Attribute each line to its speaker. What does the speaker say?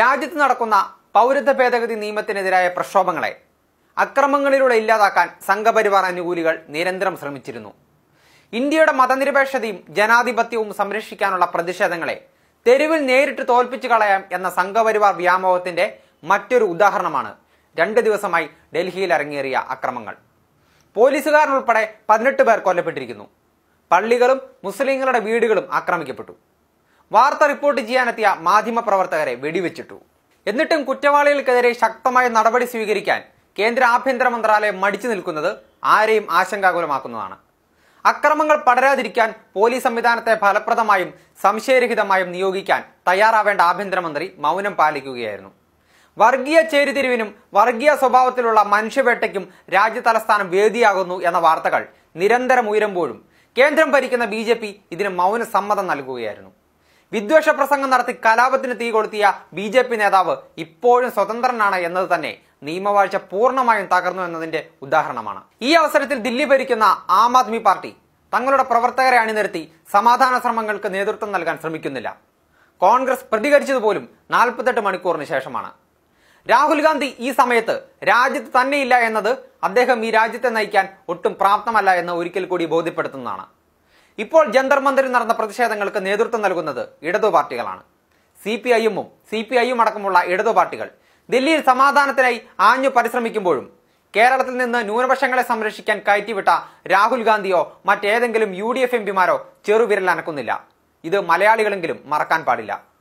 Speaker 1: രാജ്യത്ത് നടക്കുന്ന പൗരത്വ ഭേദഗതി നിയമത്തിനെതിരായ പ്രക്ഷോഭങ്ങളെ അക്രമങ്ങളിലൂടെ ഇല്ലാതാക്കാൻ സംഘപരിവാർ അനുകൂലികൾ നിരന്തരം ശ്രമിച്ചിരുന്നു ഇന്ത്യയുടെ മതനിരപേക്ഷതയും ജനാധിപത്യവും സംരക്ഷിക്കാനുള്ള പ്രതിഷേധങ്ങളെ തെരുവിൽ നേരിട്ട് തോൽപ്പിച്ചു കളയാം എന്ന സംഘപരിവാർ വ്യാമോഹത്തിന്റെ മറ്റൊരു ഉദാഹരണമാണ് രണ്ട് ദിവസമായി ഡൽഹിയിൽ അരങ്ങേറിയ അക്രമങ്ങൾ പോലീസുകാരനുൾപ്പെടെ പതിനെട്ട് പേർ കൊല്ലപ്പെട്ടിരിക്കുന്നു പള്ളികളും മുസ്ലിങ്ങളുടെ വീടുകളും ആക്രമിക്കപ്പെട്ടു വാർത്ത റിപ്പോർട്ട് ചെയ്യാനെത്തിയ മാധ്യമപ്രവർത്തകരെ വെടിവെച്ചിട്ടു എന്നിട്ടും കുറ്റവാളികൾക്കെതിരെ ശക്തമായ നടപടി സ്വീകരിക്കാൻ കേന്ദ്ര ആഭ്യന്തര മന്ത്രാലയം മടിച്ചു നിൽക്കുന്നത് ആരെയും ആശങ്കാകുലമാക്കുന്നതാണ് അക്രമങ്ങൾ പടരാതിരിക്കാൻ പോലീസ് സംവിധാനത്തെ ഫലപ്രദമായും സംശയരഹിതമായും നിയോഗിക്കാൻ തയ്യാറാവേണ്ട ആഭ്യന്തരമന്ത്രി മൗനം പാലിക്കുകയായിരുന്നു വർഗീയ ചേരിതിരിവിനും വർഗീയ സ്വഭാവത്തിലുള്ള മനുഷ്യവേട്ടയ്ക്കും രാജ്യതലസ്ഥാനം വേദിയാകുന്നു എന്ന വാർത്തകൾ നിരന്തരം ഉയരുമ്പോഴും കേന്ദ്രം ഭരിക്കുന്ന ബി ഇതിന് മൗന സമ്മതം നൽകുകയായിരുന്നു വിദ്വേഷ പ്രസംഗം നടത്തി കലാപത്തിന് തീ കൊളുത്തിയ ബി ജെ പി നേതാവ് ഇപ്പോഴും സ്വതന്ത്രനാണ് എന്നത് തന്നെ നിയമവാഴ്ച പൂർണ്ണമായും തകർന്നു എന്നതിന്റെ ഉദാഹരണമാണ് ഈ അവസരത്തിൽ ദില്ലി ഭരിക്കുന്ന ആം ആദ്മി പാർട്ടി തങ്ങളുടെ പ്രവർത്തകരെ അണിനിരത്തി സമാധാന ശ്രമങ്ങൾക്ക് നേതൃത്വം നൽകാൻ ശ്രമിക്കുന്നില്ല കോൺഗ്രസ് പ്രതികരിച്ചതുപോലും നാൽപ്പത്തെട്ട് മണിക്കൂറിന് ശേഷമാണ് രാഹുൽ ഗാന്ധി ഈ സമയത്ത് രാജ്യത്ത് തന്നെയില്ല എന്നത് അദ്ദേഹം ഈ രാജ്യത്തെ നയിക്കാൻ ഒട്ടും പ്രാപ്തമല്ല എന്ന് ഒരിക്കൽ കൂടി ബോധ്യപ്പെടുത്തുന്നതാണ് ഇപ്പോൾ ജന്തർ മന്ദിറിൽ നടന്ന പ്രതിഷേധങ്ങൾക്ക് നേതൃത്വം നൽകുന്നത് ഇടതു പാർട്ടികളാണ് സി പി ഐയും സി പി ഐയും അടക്കമുള്ള ഇടതു പാർട്ടികൾ ദില്ലിയിൽ സമാധാനത്തിനായി ആഞ്ഞു പരിശ്രമിക്കുമ്പോഴും കേരളത്തിൽ നിന്ന് ന്യൂനപക്ഷങ്ങളെ സംരക്ഷിക്കാൻ കയറ്റിവിട്ട രാഹുൽ ഗാന്ധിയോ മറ്റേതെങ്കിലും യു ഡി എഫ് എം പിമാരോ ചെറുവിരൽ അനക്കുന്നില്ല ഇത് മലയാളികളെങ്കിലും മറക്കാൻ പാടില്ല